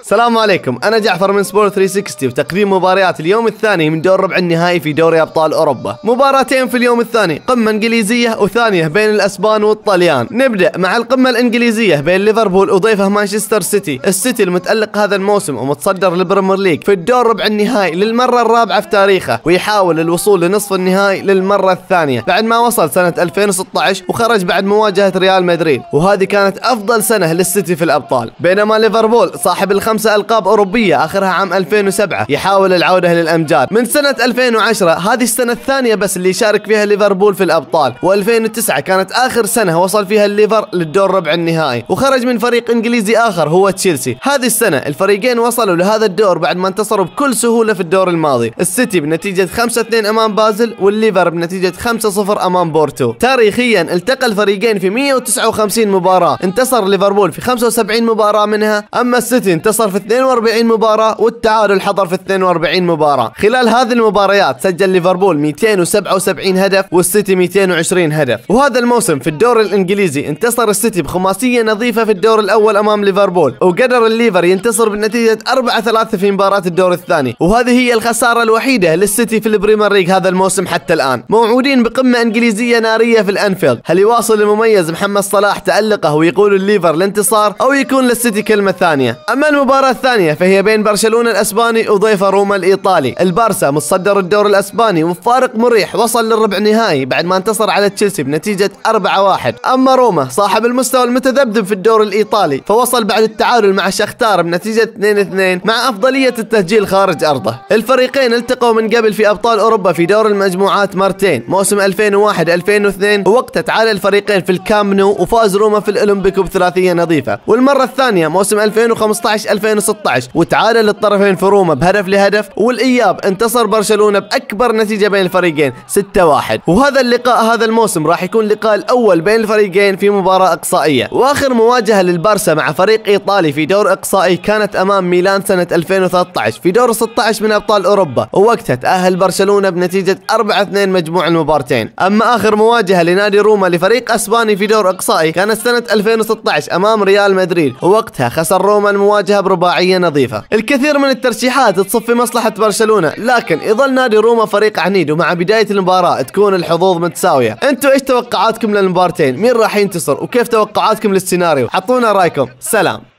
السلام عليكم انا جعفر من سبور 360 وتقديم مباريات اليوم الثاني من دور ربع النهائي في دوري ابطال اوروبا مباراتين في اليوم الثاني قمه انجليزيه وثانيه بين الاسبان والطليان نبدا مع القمه الانجليزيه بين ليفربول وضيفه مانشستر سيتي السيتي المتالق هذا الموسم ومتصدر البريمير ليج في الدور ربع النهائي للمره الرابعه في تاريخه ويحاول الوصول لنصف النهائي للمره الثانيه بعد ما وصل سنه 2016 وخرج بعد مواجهه ريال مدريد وهذه كانت افضل سنه للسيتي في الابطال بينما ليفربول صاحب خمسة ألقاب أوروبية آخرها عام 2007 يحاول العودة للأمجاد من سنة 2010 هذه السنة الثانية بس اللي يشارك فيها ليفربول في الأبطال و2009 كانت آخر سنة وصل فيها الليفر للدور ربع النهائي وخرج من فريق إنجليزي آخر هو تشيلسي هذه السنة الفريقين وصلوا لهذا الدور بعد ما انتصروا بكل سهولة في الدور الماضي السيتي بنتيجة 5-2 أمام بازل والليفر بنتيجة 5-0 أمام بورتو تاريخيا التقى الفريقين في 159 مباراة انتصر ليفربول في 75 مباراة منها أما السيتي انتصر النصر في 42 مباراة والتعادل حضر في 42 مباراة خلال هذه المباريات سجل ليفربول 277 هدف والسيتي 220 هدف وهذا الموسم في الدوري الانجليزي انتصر السيتي بخماسية نظيفة في الدور الاول امام ليفربول وقدر الليفر ينتصر بنتيجة 4 3 في مباراة الدور الثاني وهذه هي الخسارة الوحيدة للسيتي في البريمير ليج هذا الموسم حتى الان موعودين بقمة انجليزية نارية في الانفيلد هل يواصل المميز محمد صلاح تألقه ويقول الليفر الانتصار او يكون للسيتي كلمة ثانية اما المباراة الثانية فهي بين برشلونة الأسباني وضيف روما الإيطالي البارسا متصدر الدور الأسباني وفارق مريح وصل للربع نهائي بعد ما انتصر على تشيلسي بنتيجة 4-1 أما روما صاحب المستوى المتذبذب في الدور الإيطالي فوصل بعد التعادل مع شختار بنتيجة 2-2 مع أفضلية التسجيل خارج أرضه الفريقين التقوا من قبل في أبطال أوروبا في دور المجموعات مرتين موسم 2001-2002 ووقتها تعادل الفريقين في الكامنو وفاز روما في الأولمبيكو بثلاثية نظيفة والمرة الثانية موسم 2015 2016 وتعادل الطرفين في روما بهدف لهدف والاياب انتصر برشلونه باكبر نتيجه بين الفريقين 6-1 وهذا اللقاء هذا الموسم راح يكون اللقاء الاول بين الفريقين في مباراه اقصائيه واخر مواجهه للبارسا مع فريق ايطالي في دور اقصائي كانت امام ميلان سنه 2013 في دور 16 من ابطال اوروبا ووقتها تاهل برشلونه بنتيجه 4-2 مجموع المبارتين اما اخر مواجهه لنادي روما لفريق اسباني في دور اقصائي كانت سنه 2016 امام ريال مدريد ووقتها خسر روما المواجهه ألعاب رباعية نظيفة الكثير من الترشيحات تصفي مصلحة برشلونة لكن يظل نادي روما فريق عنيد ومع بداية المباراة تكون الحظوظ متساوية انتوا ايش توقعاتكم للمبارتين مين راح ينتصر وكيف توقعاتكم للسيناريو حطونا رايكم سلام